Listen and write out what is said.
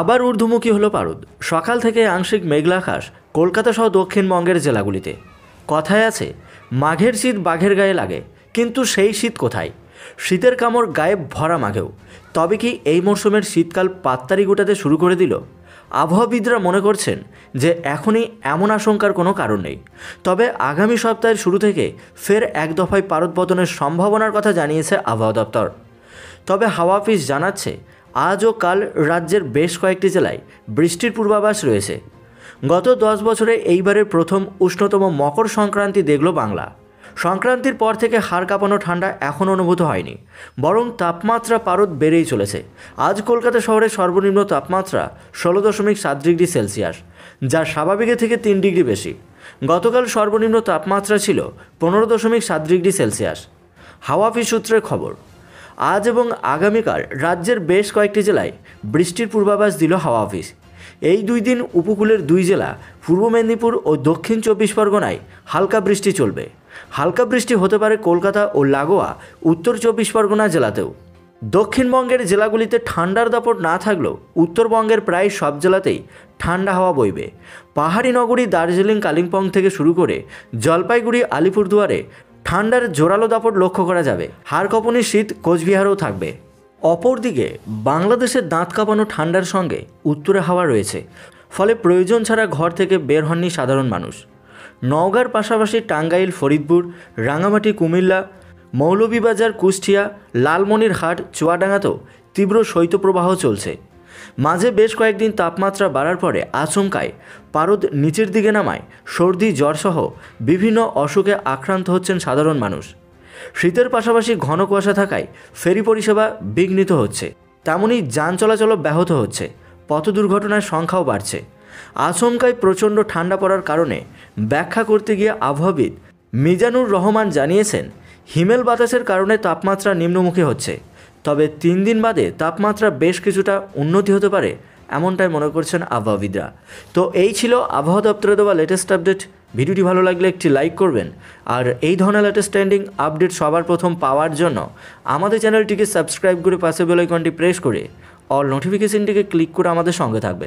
আবার ঊর্ধ্বমুখী হলো পারদ সকাল থেকে আংশিক মেঘলাকাশ কলকাতা সহ দক্ষিণবঙ্গের জেলাগুলিতে কথায় আছে মাঘের শীত বাঘের গায়ে লাগে কিন্তু সেই শীত কোথায় শীতের কামড় গায়ে ভরা মাঘেও তবে কি এই মরশুমের শীতকাল পাত্তারি গোটাতে শুরু করে দিল আবহাওয়াবিদরা মনে করছেন যে এখনই এমন আশঙ্কার কোনো কারণ নেই তবে আগামী সপ্তাহের শুরু থেকে ফের এক দফায় পারদ পতনের সম্ভাবনার কথা জানিয়েছে আবহাওয়া দপ্তর তবে হাওয়া অফিস জানাচ্ছে আজ ও কাল রাজ্যের বেশ কয়েকটি জেলায় বৃষ্টির পূর্বাভাস রয়েছে গত দশ বছরে এইবারের প্রথম উষ্ণতম মকর সংক্রান্তি দেখল বাংলা সংক্রান্তির পর থেকে হাড় কাঁপানো ঠান্ডা এখন অনুভূত হয়নি বরং তাপমাত্রা পারদ বেড়েই চলেছে আজ কলকাতা শহরে সর্বনিম্ন তাপমাত্রা ষোলো দশমিক সাত ডিগ্রি সেলসিয়াস যা স্বাভাবিকের থেকে তিন ডিগ্রি বেশি গতকাল সর্বনিম্ন তাপমাত্রা ছিল পনেরো দশমিক সাত ডিগ্রি সেলসিয়াস হাওয়াফি সূত্রের খবর আজ এবং আগামীকাল রাজ্যের বেশ কয়েকটি জেলায় বৃষ্টির পূর্বাভাস দিল হাওয়া অফিস এই দুই দিন উপকূলের দুই জেলা পূর্ব মেদিনীপুর ও দক্ষিণ চব্বিশ পরগনায় হালকা বৃষ্টি চলবে হালকা বৃষ্টি হতে পারে কলকাতা ও লাগোয়া উত্তর চব্বিশ পরগনা জেলাতেও দক্ষিণবঙ্গের জেলাগুলিতে ঠান্ডার দাপট না থাকলেও উত্তরবঙ্গের প্রায় সব জেলাতেই ঠান্ডা হাওয়া বইবে পাহাড়ি নগরী দার্জিলিং কালিম্পং থেকে শুরু করে জলপাইগুড়ি আলিপুরদুয়ারে ঠান্ডার জোরালো দাপট লক্ষ্য করা যাবে হাড় কপনের শীত কোচবিহারেও থাকবে অপরদিকে বাংলাদেশের দাঁত কাঁপানো ঠান্ডার সঙ্গে উত্তরে হাওয়া রয়েছে ফলে প্রয়োজন ছাড়া ঘর থেকে বের হননি সাধারণ মানুষ নওগাঁর পাশাপাশি টাঙ্গাইল ফরিদপুর রাঙামাটি কুমিল্লা মৌলভীবাজার কুষ্টিয়া লালমনিরহাট চুয়াডাঙ্গাতেও তীব্র শৈত্যপ্রবাহ চলছে মাঝে বেশ কয়েকদিন তাপমাত্রা বাড়ার পরে আচমকায় পারদ নিচের দিকে নামায় সর্দি জ্বরসহ বিভিন্ন অসুখে আক্রান্ত হচ্ছেন সাধারণ মানুষ শীতের পাশাপাশি ঘন কুয়াশা থাকায় ফেরি পরিষেবা বিঘ্নিত হচ্ছে তেমনই যান চলাচলও ব্যাহত হচ্ছে পথ দুর্ঘটনার সংখ্যাও বাড়ছে আচমকায় প্রচণ্ড ঠান্ডা পড়ার কারণে ব্যাখ্যা করতে গিয়ে আবহাওয়াবিদ মিজানুর রহমান জানিয়েছেন হিমেল বাতাসের কারণে তাপমাত্রা নিম্নমুখী হচ্ছে তবে তিন দিন বাদে তাপমাত্রা বেশ কিছুটা উন্নতি হতে পারে এমনটাই মনে করছেন আবহাওয়াবিদরা তো এই ছিল আবহাওয়া দপ্তরে দেওয়া লেটেস্ট আপডেট ভিডিওটি ভালো লাগলে একটি লাইক করবেন আর এই ধরনের লেটেস্ট ট্রেন্ডিং আপডেট সবার প্রথম পাওয়ার জন্য আমাদের চ্যানেলটিকে সাবস্ক্রাইব করে পাশে বেলাইকনটি প্রেস করে অল নোটিফিকেশনটিকে ক্লিক করে আমাদের সঙ্গে থাকবেন